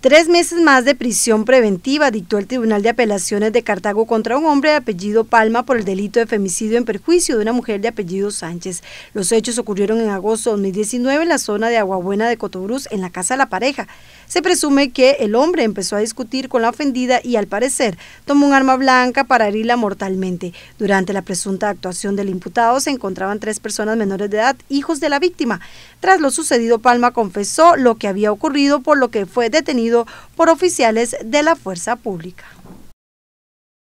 Tres meses más de prisión preventiva dictó el Tribunal de Apelaciones de Cartago contra un hombre de apellido Palma por el delito de femicidio en perjuicio de una mujer de apellido Sánchez. Los hechos ocurrieron en agosto de 2019 en la zona de Aguabuena de Cotobruz, en la casa de la pareja. Se presume que el hombre empezó a discutir con la ofendida y al parecer tomó un arma blanca para herirla mortalmente. Durante la presunta actuación del imputado se encontraban tres personas menores de edad, hijos de la víctima. Tras lo sucedido, Palma confesó lo que había ocurrido, por lo que fue detenido por oficiales de la fuerza pública.